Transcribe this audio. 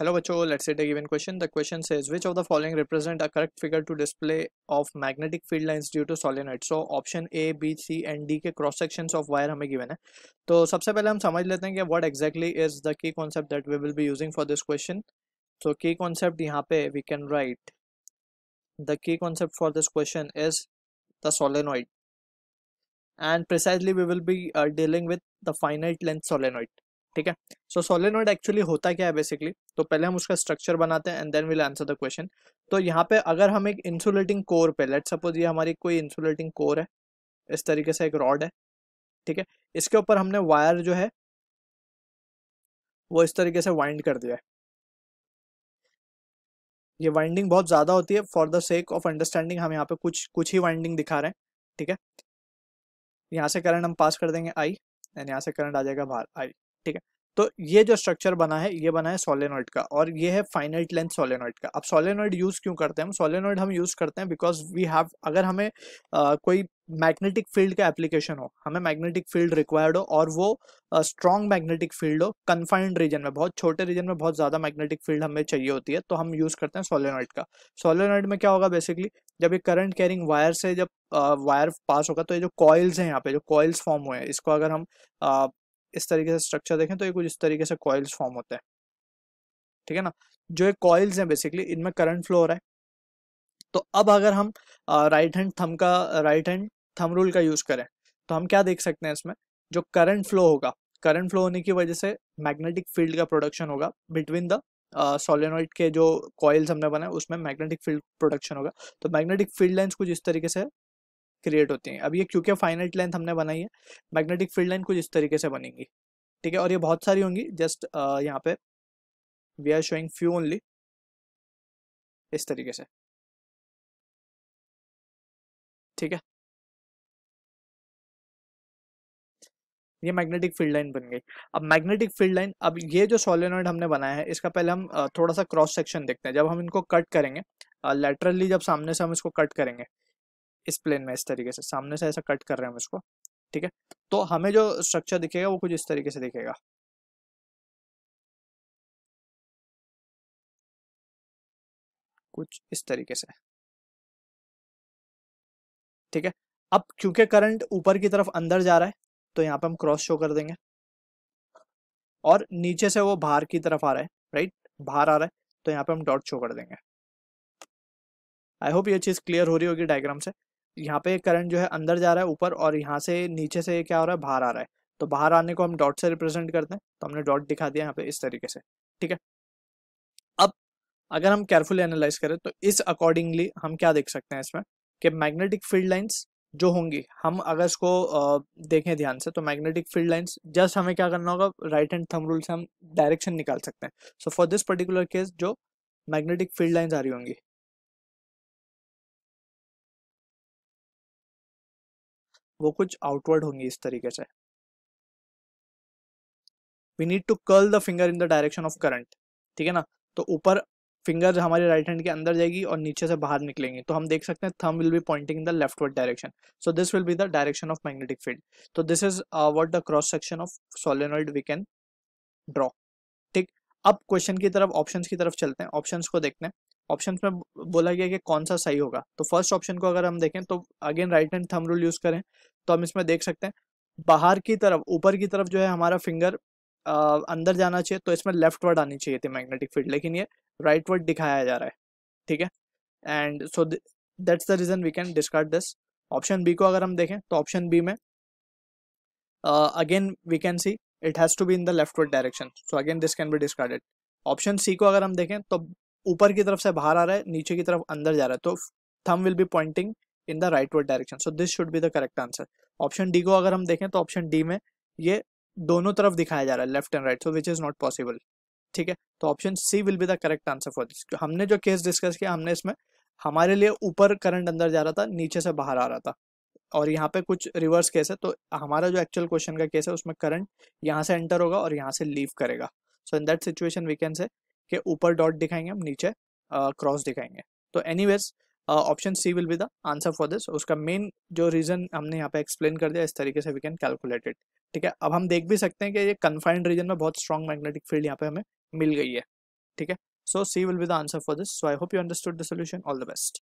Hello bacho, let's say the given question. The question says which of the following represent a correct figure to display of magnetic field lines due to solenoid. So option A, B, C and D cross sections of wire हमें given है So, first of all, we लेते what exactly is the key concept that we will be using for this question. So key concept Here we can write the key concept for this question is the solenoid and precisely we will be uh, dealing with the finite length solenoid. ठीक है सो solenoid actually होता क्या है basically तो पहले हम उसका structure बनाते हैं and then will answer the question तो यहाँ पे अगर हम एक इंसुलेटिंग कोर पे लेट सपोज ये हमारी कोई इंसुलेटिंग कोर है इस तरीके से एक रॉड है ठीक है इसके ऊपर हमने वायर जो है वो इस तरीके से वाइंड कर दिया है ये वाइंडिंग बहुत ज़्यादा होती है for the sake of understanding हम यहाँ पे कुछ कुछ ही वाइंडिंग दिखा रहे हैं ठीक है यहाँ से करंट हम पास कर देंगे आई एंड यहाँ से करंट आ जाएगा बाहर आई ठीक है तो ये जो स्ट्रक्चर बना है ये बना है सोलेनॉइड का और ये है फाइनाइट लेंथ सोलेनॉइड का अब सोलेनॉइड यूज़ क्यों करते हैं हम सोलेनॉइड हम यूज़ करते हैं बिकॉज वी हैव अगर हमें आ, कोई मैग्नेटिक फील्ड का एप्लीकेशन हो हमें मैग्नेटिक फील्ड रिक्वायर्ड हो और वो स्ट्रॉन्ग मैग्नेटिक फील्ड हो कन्फाइंड रीजन में बहुत छोटे रीजन में बहुत ज़्यादा मैग्नेटिक फील्ड हमें चाहिए होती है तो हम यूज़ करते हैं सोलेनॉइड का सोलेनॉइड में क्या होगा बेसिकली जब ये करंट कैरिंग वायर से जब वायर पास होगा तो ये जो कॉयल्स हैं यहाँ पे जो कॉयल्स फॉर्म हुए हैं इसको अगर हम इस तरीके से स्ट्रक्चर देखें तो ये कुछ इस तरीके से कॉइल्स फॉर्म होते हैं ठीक है ना जो ये कॉइल्स हैं बेसिकली इनमें करंट फ्लो हो रहा है तो अब अगर हम राइट हैंड थम का राइट हैंड थम रूल का यूज करें तो हम क्या देख सकते हैं इसमें जो करंट फ्लो होगा करंट फ्लो होने की वजह से मैग्नेटिक फील्ड का प्रोडक्शन होगा बिटवीन द सोलेनोइड के जो कॉइल्स हमने बनाए उसमें मैग्नेटिक फील्ड प्रोडक्शन होगा तो मैग्नेटिक फील्ड लाइंस कुछ इस तरीके से क्रिएट होती हैं अब ये क्योंकि फाइनल लेंथ हमने बनाई है मैग्नेटिक फील्ड लाइन कुछ इस तरीके से बनेंगी ठीक है और ये बहुत सारी होंगी जस्ट यहाँ पे we are showing few only इस तरीके से ठीक है ये मैग्नेटिक फील्ड लाइन बन गई अब मैग्नेटिक फील्ड लाइन अब ये जो सोलिनॉइड हमने बनाया है इसका पहले हम थोड़ा सा क्रॉस सेक्शन देखते हैं जब हम इनको कट करेंगे लेटरली जब सामने से हम इसको कट करेंगे इस प्लेन में इस तरीके से सामने से ऐसा कट कर रहे हैं हम इसको ठीक है तो हमें जो स्ट्रक्चर दिखेगा वो कुछ इस तरीके से दिखेगा कुछ इस तरीके से ठीक है अब क्योंकि करंट ऊपर की तरफ अंदर जा रहा है तो यहाँ पे हम क्रॉस शो कर देंगे और नीचे से वो बाहर की तरफ आ रहा है राइट बाहर आ रहा है तो यहाँ पे हम डॉट शो कर देंगे आई होप ये चीज़ क्लियर हो रही होगी डायग्राम से यहाँ पे करंट जो है अंदर जा रहा है ऊपर और यहाँ से नीचे से क्या हो रहा है बाहर आ रहा है तो बाहर आने को हम डॉट से रिप्रेजेंट करते हैं तो हमने डॉट दिखा दिया यहाँ पे इस तरीके से ठीक है अब अगर हम केयरफुली एनालाइज करें तो इस अकॉर्डिंगली हम क्या देख सकते हैं इसमें कि मैग्नेटिक फील्ड लाइन्स जो होंगी हम अगर इसको देखें ध्यान से तो मैग्नेटिक फील्ड लाइन्स जस्ट हमें क्या करना होगा राइट हैंड थम रूल से हम डायरेक्शन निकाल सकते हैं so for this particular case जो मैग्नेटिक फील्ड लाइन्स आ रही होंगी वो कुछ आउटवर्ड होंगी इस तरीके से we need to curl the finger in the direction of current ठीक है ना तो ऊपर फिंगर हमारे राइट हैंड के अंदर जाएगी और नीचे से बाहर निकलेंगे तो हम देख सकते हैं thumb will be pointing in the leftward direction so this will be the direction of magnetic field तो this is what the cross section of solenoid we can draw ठीक अब क्वेश्चन की तरफ ऑप्शन की तरफ चलते हैं option को देखते हैं ऑप्शन में बोला गया कि कौन सा सही होगा तो फर्स्ट ऑप्शन को अगर हम देखें तो again right hand thumb rule use करें तो हम इसमें देख सकते हैं बाहर की तरफ ऊपर की तरफ जो है हमारा फिंगर अंदर जाना चाहिए तो इसमें लेफ्ट वर्ड आनी चाहिए थी मैग्नेटिक फील्ड लेकिन ये राइट वर्ड दिखाया जा रहा है ठीक है and so that's the reason we can discard this option B को अगर हम देखें तो ऑप्शन बी में again we can see it has to be in the leftward direction so again this can be discarded option C को अगर हम देखें तो ऊपर की तरफ से बाहर आ रहा है नीचे की तरफ अंदर जा रहा है तो thumb will be pointing in the rightward direction so this should be the correct answer option D को अगर हम देखें तो ऑप्शन डी में ये दोनों तरफ दिखाया जा रहा है left and right so which is not possible ठीक है तो option C will be the correct answer for this हमने जो केस डिस्कस किया हमने इसमें हमारे लिए ऊपर करंट अंदर जा रहा था नीचे से बाहर आ रहा था और यहाँ पे कुछ रिवर्स केस है तो हमारा जो एक्चुअल क्वेश्चन का केस है उसमें करंट यहाँ से एंटर होगा और यहाँ से लीव करेगा so in that situation we can say ऊपर डॉट दिखाएंगे हम नीचे क्रॉस uh, दिखाएंगे तो वेज option C will be the answer for this उसका मेन जो रीज़न हमने यहाँ पे एक्सप्लेन कर दिया इस तरीके से वी कैन कैलकुलेट इट ठीक है अब हम देख भी सकते हैं कि ये कन्फाइंड रीजन में बहुत स्ट्रॉन्ग मैग्नेटिक फील्ड यहाँ पे हमें मिल गई है ठीक है so C will be the answer for this so I hope you understood the solution all the best